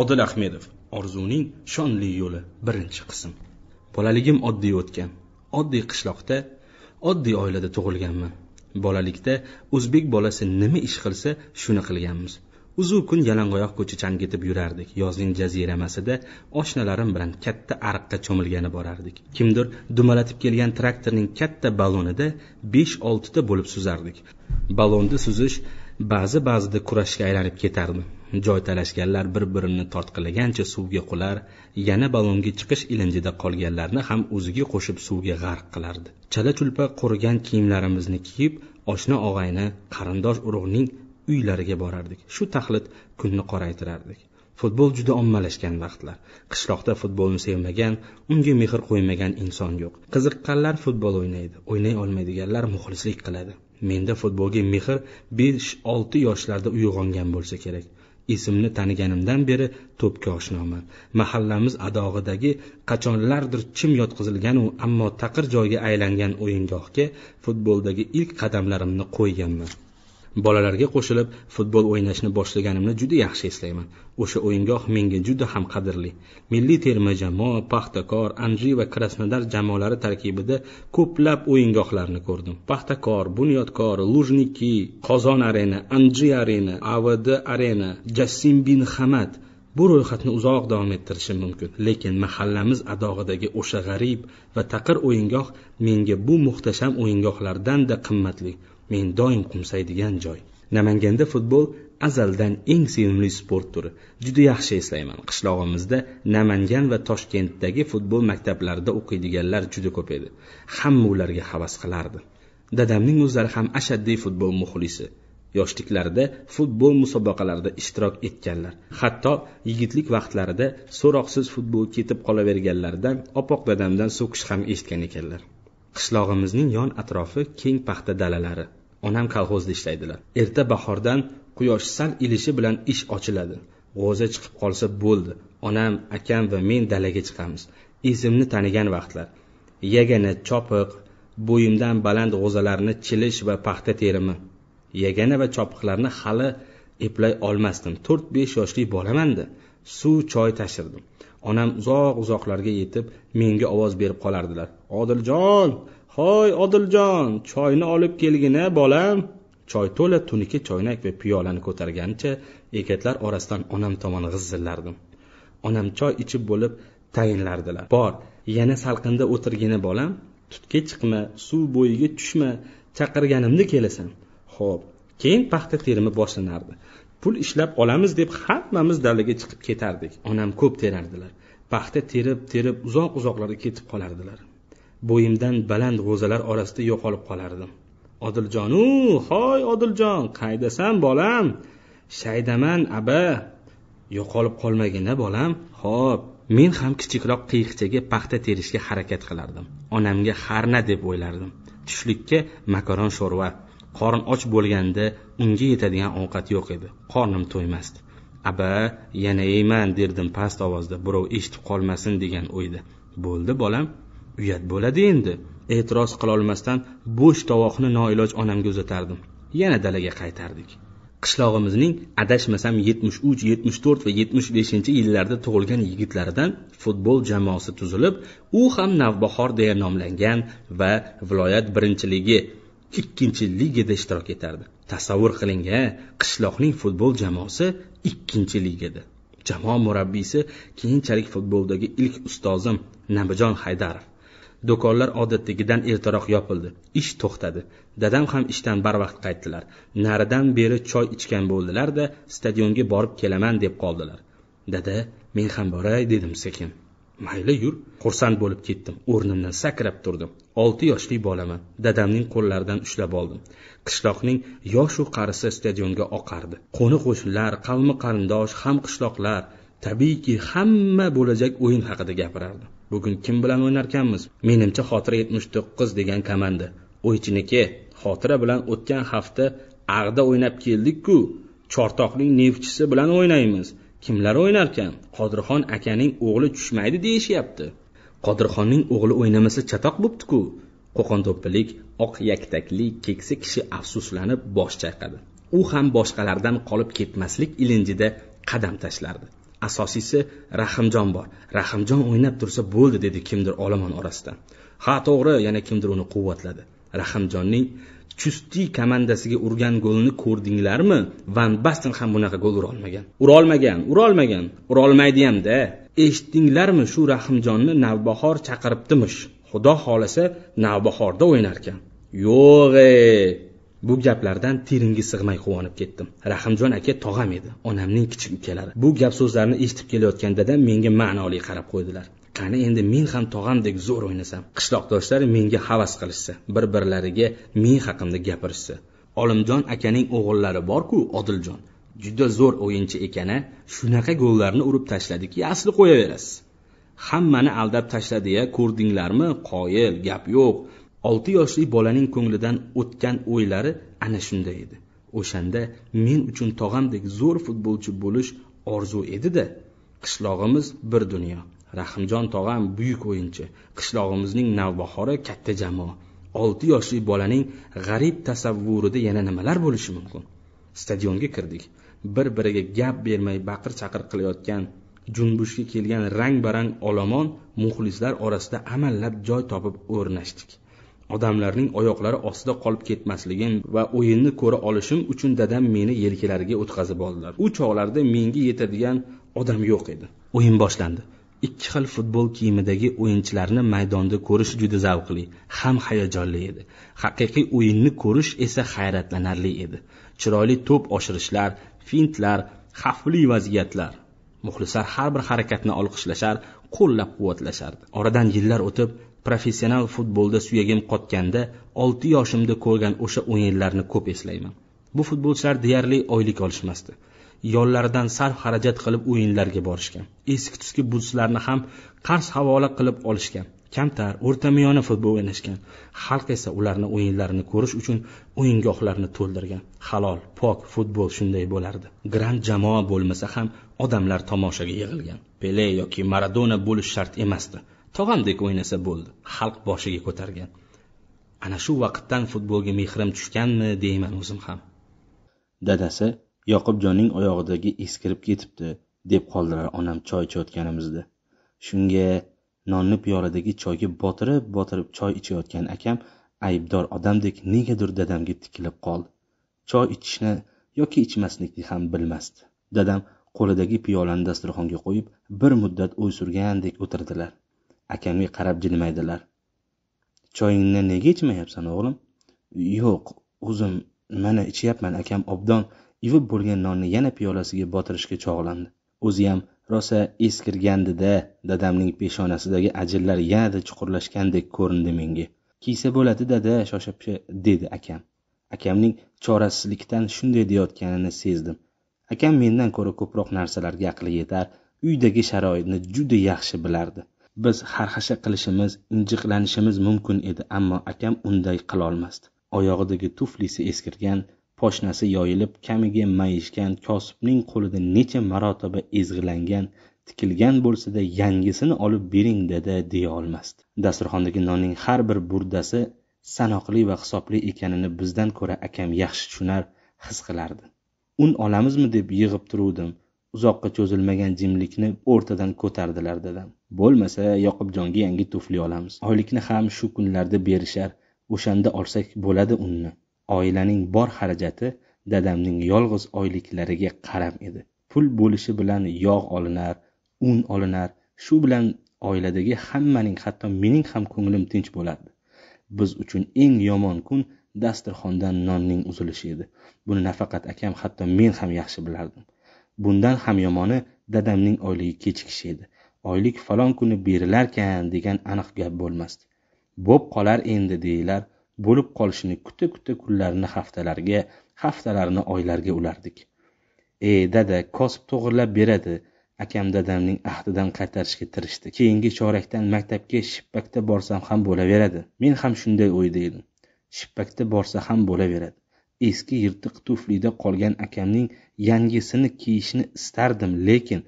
odil ahmedov orzuning shonli yo'li birinchi qism bolaligim oddiy o'tgan oddiy qishloqda oddiy oilada tug'ilganman bolalikda o'zbek bolasi nima ish qilsa shuni qilganmiz uzu kun yalangoyoq ko'cha changitib yurardik yozning jaziramasida oshnalarim bilan katta ariqqa cho'milgani borardik kimdir dumalatib kelgan traktorning katta 5 besh oltita bo'lib suzardik balonda suzish ba'zi ba'zida kurashga aylanib ketardi joy talashganlar bir birini tortqilagancha suvga qular yana balonga chiqish ilinjida qolganlarni ham o'ziga qo'shib suvga g'arq qilardi chala chulpa qurigan kiyimlarimizni kiyib oshna og'ayni qarindosh urug'ning uylariga borardik shu taxlit kunni qoraytirardik futbol juda ommalashgan vaqtlar qishloqda futbolni sevmagan unga mehr qo'ymagan inson yo'q qiziqqanlar futbol o'ynaydi o'ynay olmaydiganlar muxlislik qiladi menda futbolga mehr besh olti yoshlarda uyg'ongan bo'lsa kerak esimni taniganimdan beri to'pga oshnoman mahallamiz adog'idagi qachonlardir chim yotqizilganu ammo taqir joyga aylangan o'yingohga futboldagi ilk qadamlarimni qo'yganman bolalarga qo'shilib futbol o'ynashni boshlaganimni juda yaxshi eslayman o'sha o'yingoh menga juda ham qadrli milliy terma jamoa paxtakor anji va krasnodar jamoalari tarkibida ko'plab o'yingohlarni ko'rdim paxtakor bunyodkor lujniki qozon arena anji arena avd arena jassim bin hamad bu ro'yxatni uzoq davom ettirishim mumkin lekin mahallamiz adog'idagi o'sha g'arib va taqir o'yingoh menga bu muhtasham o'yingohlardan da qimmatli men doim qumsaydigan joy namanganda futbol azaldan eng sevimli sport turi juda yaxshi eslayman qishlog'imizda namangan va toshkentdagi futbol maktablarida o'qiydiganlar juda ko'p edi hamma ularga havas qilardi dadamning o'zlari ham ashaddiy futbol muxlisi yoshliklarida futbol musobaqalarida ishtirok etganlar hatto yigitlik vaqtlarida so'roqsiz futbol ketib qolaverganlaridan opoq dadamdan so'kish ham eshitgan ekanlar qishlog'imizning yon atrofi keng paxta dalalari onam kolxozda ishlaydilar erta bahordan quyosh sal ilishi bilan ish ochiladi g'o'za chiqib qolsa bo'ldi onam akam va men dalaga chiqamiz esimni tanigan vaqtlar yagana chopiq bo'yimdan baland g'o'zalarni chilish va paxta terimi yagana va chopiqlarni hali eplay olmasdim to'rt besh yoshli bolamanda suv choy tashirdim onam uzoq uzoqlarga yetib menga ovoz berib qolardilar odiljon hoy odiljon choyni olib kelgin a bolam choy to'la tuniki choynak va piyolani ko'targancha ekatlar orasidan onam tomon g'izillardim onam choy ichib bo'lib tayinlardilar bor yana salqinda o'tirgina bolam tutga chiqma suv bo'yiga tushma chaqirganimda kelasan ho'p keyin paxta terimi boshlanardi pul ishlab olamiz deb hammamiz dalaga chiqib ketardik onam ko'p terardilar paxta terib terib uzoq uzoqlarga ketib qolardilar bo'yimdan baland g'o'zalar orasida yo'qolib qolardim odiljonu hoy odiljon qaydasan bolam shaydaman aba yo'qolib qolmagina bolam hop men ham kichikroq qiyiqchaga paxta terishga harakat qilardim onamga harna deb o'ylardim tushlikka makaron sho'rva qorn och bo'lganda unga yetadigan ovqat yo'q edi qornim to'ymasdi aba yana yeyman derdim past ovozda birov eshitib qolmasin degan o'yda bo'ldi bolam uyat bo'ladi endi e'tiroz qilolmasdan bo'sh tovoqni noiloj onamga uzatardim yana dalaga qaytardik qishlog'imizning adashmasam yetmish uch yetmish to'rt va yetmish beshinchi yillarda tug'ilgan yigitlaridan futbol jamoasi tuzilib u ham navbahor deya nomlangan va viloyat birinchiligi ikkinchi ligada ishtirok etardi tasavvur qiling a qishloqning futbol jamoasi ikkinchi ligada jamoa murabbiysi keyinchalik futboldagi ilk ustozim nabijon haydarov do'konlar odatdagidan ertaroq yopildi ish to'xtadi dadam ham ishdan barvaqt qaytdilar naridan beri choy ichgan bo'ldilar da stadionga borib kelaman deb qoldilar dada men ham boray dedim sekin mayli yur xursand bo'lib ketdim o'rnimdan sakrab turdim olti yoshli bolaman dadamning qo'llaridan ushlab oldim qishloqning yoshu qarisi stadionga oqardi qo'ni qo'shnilar qavmi qarindosh ham qishloqlar tabiiyki hamma bo'lajak o'yin haqida gapirardi bugun kim bilan o'ynarkanmiz menimcha xotira yetmish to'qqiz degan komanda o'ychiniki xotira bilan o'tgan hafta ag'da o'ynab keldikku chortoqning neftchisi bilan o'ynaymiz kimlar o'ynarkan qodirxon akaning o'g'li tushmaydi deyishyapti qodirxonning o'g'li o'ynamasa chatoq bo'ptiku qo'qon do'ppilik oq yaktakli keksa kishi afsuslanib bosh chayqadi u ham boshqalardan qolib ketmaslik ilinjida qadam tashlardi asosiysi rahimjon bor rahimjon o'ynab tursa bo'ldi dedi kimdir olomon orasidan ha to'g'ri yana kimdir uni quvvatladi rahimjonning chustiy komandasiga urgan golini ko'rdinglarmi van basten ham bunaqa gol ura olmagan ura olmagan ura olmagan ura olmaydi hamda eshitdinglarmi shu rahimjonni navbahor chaqiribdimish xudo xohlasa navbahorda o'ynarkan yo'g'e bu gaplardan teringi sig'may quvonib ketdim rahimjon aka tog'am edi onamning kichik ukalari bu gap so'zlarni eshitib kelayotgan dadam menga ma'noli qarab qo'ydilar qani endi men ham tog'amdek zo'r o'ynasam qishloqdoshlar menga havas qilishsa bir birlariga men haqimda gapirishsa olimjon akaning o'g'illari borku odiljon juda zo'r o'yinchi ekana shunaqa gollarni urib tashladiki asli qo'yaverasiz hammani aldab tashladi ya ko'rdinglarmi qoyil gap yo'q olti yoshli bolaning ko'nglidan o'tgan o'ylari ana shunday edi o'shanda men uchun tog'amdek zo'r futbolchi bo'lish orzu edida qishlog'imiz bir dunyo rahimjon tog'am buyuk o'yinchi qishlog'imizning navbahori katta jamoa olti yoshli bolaning g'arib tasavvurida yana nimalar bo'lishi mumkin stadionga kirdik bir biriga gap bermay baqir chaqir qilayotgan junbushga kelgan rang barang olomon muxlislar orasida amallab joy topib o'rnashdik odamlarning oyoqlari ostida qolib ketmasligim va o'yinni ko'ra olishim uchun dadam meni yelkalariga o'tkazib oldilar u chog'larda menga yetadigan odam yo'q edi o'yin boshlandi ikki xil futbol kiyimidagi o'yinchilarni maydonda ko'rish juda zavqli ham hayajonli edi haqiqiy o'yinni ko'rish esa hayratlanarli edi chiroyli to'p oshirishlar fintlar xavfli vaziyatlar muxlislar har bir harakatni olqishlashar qo'llab quvvatlashardi oradan yillar o'tib professional futbolda suyagim qotganda 6 yoshimda ko'rgan o'sha o'yinlarni ko'p eslayman bu futbolchilar deyarli oylik olishmasdi yollaridan sarf xarajat qilib o'yinlarga borishgan eski tuski butslarni ham qarz havola qilib olishgan kamtar o'rtamiyona futbol o'ynashgan xalq esa ularni o'yinlarini ko'rish uchun o'yingohlarni to'ldirgan halol pok futbol shunday bo'lardi grand jamoa bo'lmasa ham odamlar tomoshaga yig'ilgan pele yoki maradona bo'lish shart emasdi tog'amdek o'ynasa bo'ldi xalq boshiga ko'targan ana shu vaqtdan futbolga mehrim tushganmi deyman o'zim ham dadasi yoqubjonning oyog'idagi eskirib ketibdi deb qoldirar onam choy ichayotganimizda shunga nonni piyoladagi choyga botirib botirib choy ichayotgan akam aybdor odamdek negadir dadamga tikilib qoldi choy ichishni yoki ichmaslikni ham bilmasdi dadam qo'lidagi piyolani dasturxonga qo'yib bir muddat o'y surgandek o'tirdilar akamga qarab jilmaydilar choyingni nega ichmayapsan o'g'lim yo'q o'zim mana ichyapman akam obdon yuvib bo'lgan nonni yana piyolasiga botirishga chog'landi o'ziyam rosa eskirgandi da dadamning peshonasidagi ajinlar yanada chuqurlashgandek ko'rindi menga kiysa bo'ladi dada shosha pisha dedi akam akamning chorasizlikdan shunday deyayotganini sezdim akam mendan ko'ra ko'proq narsalarga aqli yetar uydagi sharoitni juda yaxshi bilardi biz xarxasha qilishimiz injiqlanishimiz mumkin edi ammo akam unday qilolmasdi oyog'idagi tuflisi eskirgan poshnasi yoyilib kamiga mayishgan kosibning qo'lida necha marotaba ezg'ilangan tikilgan bo'lsada yangisini olib bering dada deya olmasdi dasturxondagi nonning har bir burdasi sanoqli va hisobli ekanini bizdan ko'ra akam yaxshi tushunar his qilardi un olamizmi deb yig'ib turuvdim uzoqqa cho'zilmagan jimlikni o'rtadan ko'tardilar dadam bo'lmasa yoqubjonga yangi tufli olamiz oylikni ham shu kunlarda berishar o'shanda olsak bo'ladi unni oilaning bor xarajati dadamning yolg'iz oyliklariga qarab edi pul bo'lishi bilan yog' olinar un olinar shu bilan oiladagi hammaning hatto mening ham ko'nglim tinch bo'lardi biz uchun eng yomon kun dasturxondan nonning uzilishi edi buni nafaqat akam hatto men ham yaxshi bilardim bundan ham yomoni dadamning oyligi kechikishi edi oylik falon kuni berilarkan degan aniq gap bo'lmasdi bo'p qolar endi deyilar bo'lib qolishini kuta kuta kunlarni haftalarga haftalarni oylarga ulardik e dada kosib to'g'irlab beradi akam dadamning ahdidan qaytarishga tirishdi keyingi chorakdan maktabga shippakda borsam ham bo'laveradi men ham shunday o'yda edim shippakda borsa ham bo'laveradi eski yirtiq tuflida qolgan akamning yangisini kiyishni istardim lekin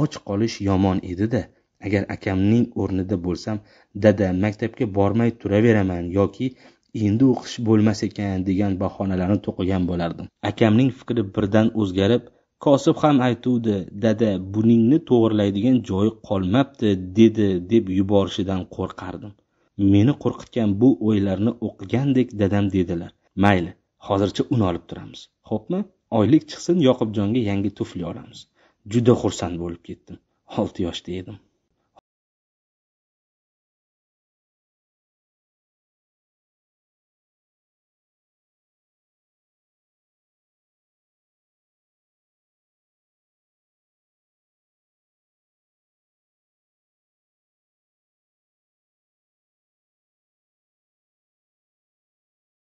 och qolish yomon edi-da agar akamning o'rnida bo'lsam dada maktabga bormay turaveraman yoki endi o'qish bo'lmas ekan degan bahonalarni to'qigan bo'lardim akamning fikri birdan o'zgarib kosib ham aytuvdi dada buningni to'g'irlaydigan joyi qolmabdi dedi deb yuborishidan qo'rqardim meni qo'rqitgan bu o'ylarni o'qigandek dadam dedilar mayli hozircha un olib turamiz xo'pmi oylik chiqsin yoqubjonga yangi tufli olamiz Juda xursand bo'lib ketdim. 6 yoshda edim.